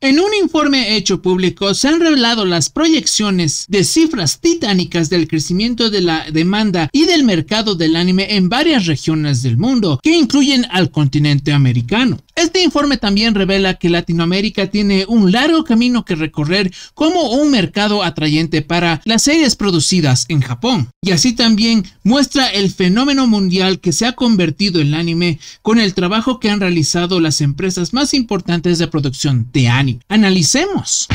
en un informe hecho público se han revelado las proyecciones de cifras titánicas del crecimiento de la demanda y del mercado del anime en varias regiones del mundo, que incluyen al continente americano. Este informe también revela que Latinoamérica tiene un largo camino que recorrer como un mercado atrayente para las series producidas en Japón. Y así también muestra el fenómeno mundial que se ha convertido el anime con el trabajo que han realizado las empresas más importantes de producción de anime analicemos.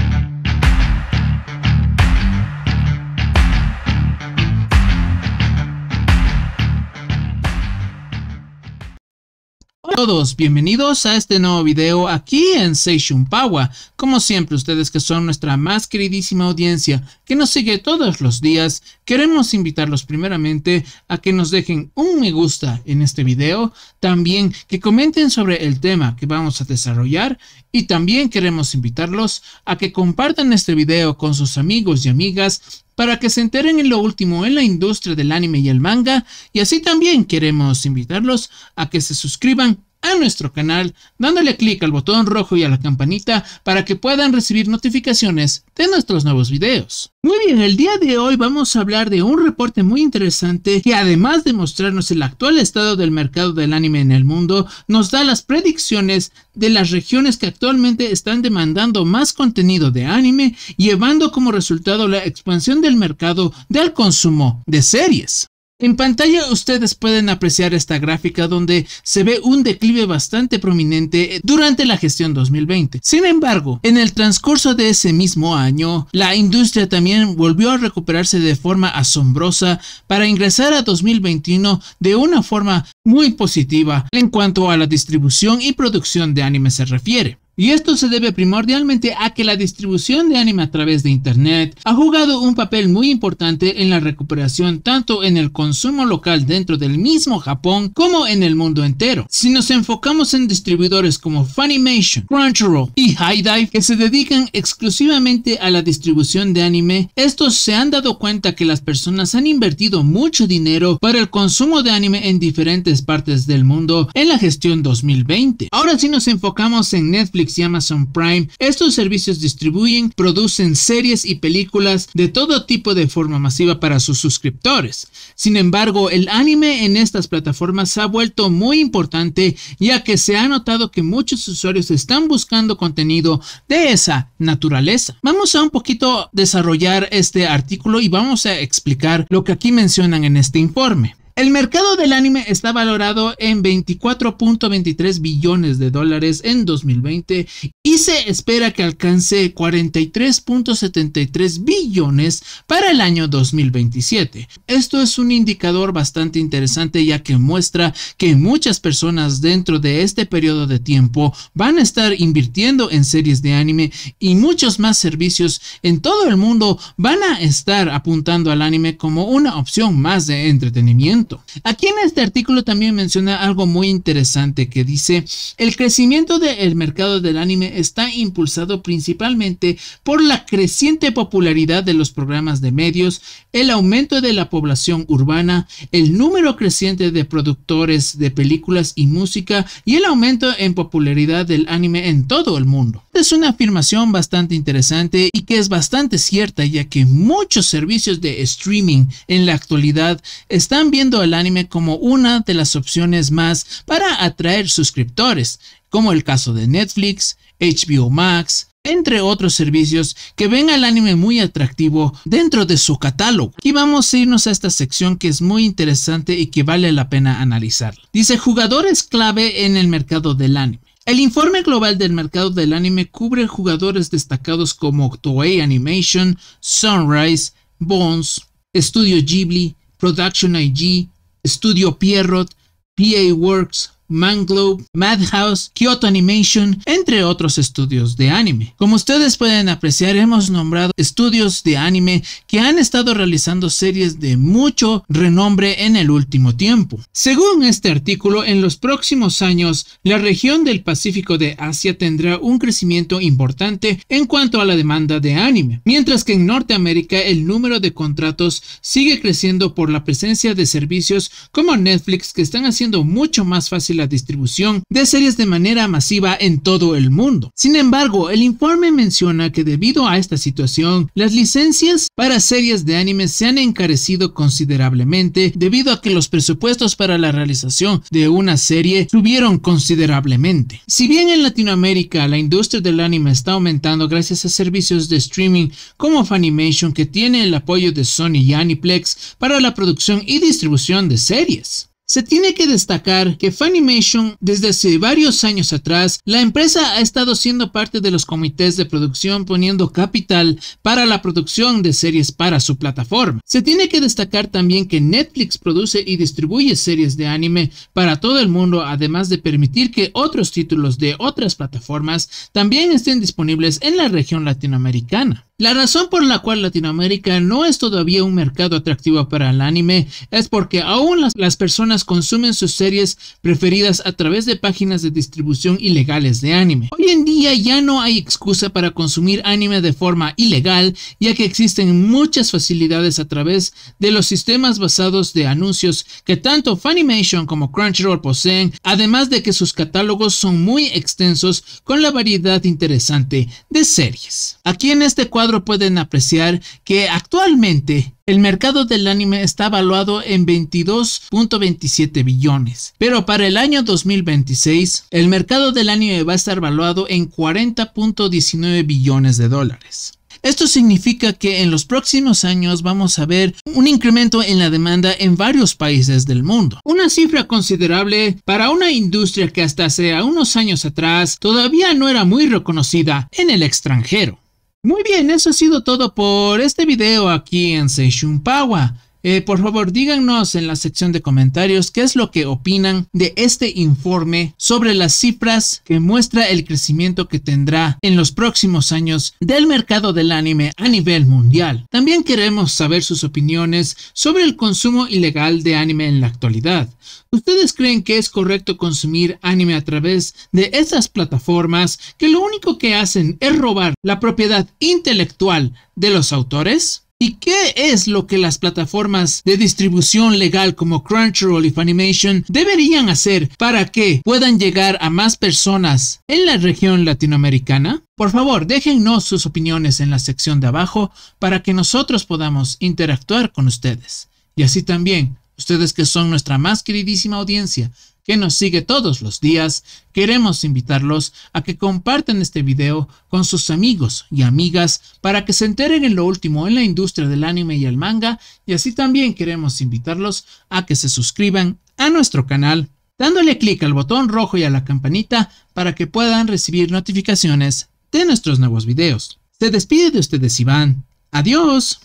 todos, bienvenidos a este nuevo video aquí en Seishun Power. Como siempre, ustedes que son nuestra más queridísima audiencia que nos sigue todos los días, queremos invitarlos primeramente a que nos dejen un me gusta en este video, también que comenten sobre el tema que vamos a desarrollar y también queremos invitarlos a que compartan este video con sus amigos y amigas para que se enteren en lo último en la industria del anime y el manga y así también queremos invitarlos a que se suscriban a nuestro canal dándole clic al botón rojo y a la campanita para que puedan recibir notificaciones de nuestros nuevos videos. Muy bien, el día de hoy vamos a hablar de un reporte muy interesante que además de mostrarnos el actual estado del mercado del anime en el mundo, nos da las predicciones de las regiones que actualmente están demandando más contenido de anime, llevando como resultado la expansión del mercado del consumo de series. En pantalla ustedes pueden apreciar esta gráfica donde se ve un declive bastante prominente durante la gestión 2020. Sin embargo, en el transcurso de ese mismo año, la industria también volvió a recuperarse de forma asombrosa para ingresar a 2021 de una forma muy positiva en cuanto a la distribución y producción de anime se refiere. Y esto se debe primordialmente a que la distribución de anime a través de Internet ha jugado un papel muy importante en la recuperación tanto en el consumo local dentro del mismo Japón como en el mundo entero. Si nos enfocamos en distribuidores como Funimation, Crunchyroll y High Dive que se dedican exclusivamente a la distribución de anime, estos se han dado cuenta que las personas han invertido mucho dinero para el consumo de anime en diferentes partes del mundo en la gestión 2020. Ahora si nos enfocamos en Netflix, y Amazon Prime, estos servicios distribuyen, producen series y películas de todo tipo de forma masiva para sus suscriptores. Sin embargo, el anime en estas plataformas ha vuelto muy importante ya que se ha notado que muchos usuarios están buscando contenido de esa naturaleza. Vamos a un poquito desarrollar este artículo y vamos a explicar lo que aquí mencionan en este informe. El mercado del anime está valorado en 24.23 billones de dólares en 2020 y se espera que alcance 43.73 billones para el año 2027. Esto es un indicador bastante interesante ya que muestra que muchas personas dentro de este periodo de tiempo van a estar invirtiendo en series de anime y muchos más servicios en todo el mundo van a estar apuntando al anime como una opción más de entretenimiento Aquí en este artículo también menciona algo muy interesante que dice, el crecimiento del mercado del anime está impulsado principalmente por la creciente popularidad de los programas de medios, el aumento de la población urbana, el número creciente de productores de películas y música y el aumento en popularidad del anime en todo el mundo. Es una afirmación bastante interesante y que es bastante cierta ya que muchos servicios de streaming en la actualidad están viendo el anime como una de las opciones más para atraer suscriptores, como el caso de Netflix, HBO Max, entre otros servicios que ven al anime muy atractivo dentro de su catálogo. Y vamos a irnos a esta sección que es muy interesante y que vale la pena analizar. Dice jugadores clave en el mercado del anime. El informe global del mercado del anime cubre jugadores destacados como Toei Animation, Sunrise, Bones, Studio Ghibli, Production IG, Studio Pierrot, PA Works, Manglobe, Madhouse, Kyoto Animation, entre otros estudios de anime. Como ustedes pueden apreciar, hemos nombrado estudios de anime que han estado realizando series de mucho renombre en el último tiempo. Según este artículo, en los próximos años, la región del Pacífico de Asia tendrá un crecimiento importante en cuanto a la demanda de anime, mientras que en Norteamérica el número de contratos sigue creciendo por la presencia de servicios como Netflix que están haciendo mucho más fácil la distribución de series de manera masiva en todo el mundo. Sin embargo, el informe menciona que debido a esta situación, las licencias para series de anime se han encarecido considerablemente debido a que los presupuestos para la realización de una serie subieron considerablemente. Si bien en Latinoamérica la industria del anime está aumentando gracias a servicios de streaming como Funimation que tiene el apoyo de Sony y Aniplex para la producción y distribución de series. Se tiene que destacar que Funimation, desde hace varios años atrás, la empresa ha estado siendo parte de los comités de producción poniendo capital para la producción de series para su plataforma. Se tiene que destacar también que Netflix produce y distribuye series de anime para todo el mundo, además de permitir que otros títulos de otras plataformas también estén disponibles en la región latinoamericana. La razón por la cual Latinoamérica no es todavía un mercado atractivo para el anime es porque aún las, personas consumen sus series preferidas a través de páginas de distribución ilegales de anime. Hoy en día ya no hay excusa para consumir anime de forma ilegal, ya que existen muchas facilidades a través de los sistemas basados de anuncios que tanto Funimation como Crunchyroll poseen, además de que sus catálogos son muy extensos con la variedad interesante de series. Aquí en este cuadro pueden apreciar que actualmente el mercado del anime está valuado en 22.27 billones, pero para el año 2026 el mercado del anime va a estar valuado en 40.19 billones de dólares. Esto significa que en los próximos años vamos a ver un incremento en la demanda en varios países del mundo. Una cifra considerable para una industria que hasta hace unos años atrás todavía no era muy reconocida en el extranjero. Muy bien, eso ha sido todo por este video aquí en Seishun Power. Eh, por favor, díganos en la sección de comentarios qué es lo que opinan de este informe sobre las cifras que muestra el crecimiento que tendrá en los próximos años del mercado del anime a nivel mundial. También queremos saber sus opiniones sobre el consumo ilegal de anime en la actualidad. ¿Ustedes creen que es correcto consumir anime a través de esas plataformas que lo único que hacen es robar la propiedad intelectual de los autores? ¿Y qué es lo que las plataformas de distribución legal como Crunchyroll y Funimation deberían hacer para que puedan llegar a más personas en la región latinoamericana? Por favor, déjennos sus opiniones en la sección de abajo para que nosotros podamos interactuar con ustedes y así también Ustedes que son nuestra más queridísima audiencia, que nos sigue todos los días, queremos invitarlos a que compartan este video con sus amigos y amigas para que se enteren en lo último en la industria del anime y el manga y así también queremos invitarlos a que se suscriban a nuestro canal dándole clic al botón rojo y a la campanita para que puedan recibir notificaciones de nuestros nuevos videos. Se despide de ustedes Iván. Adiós.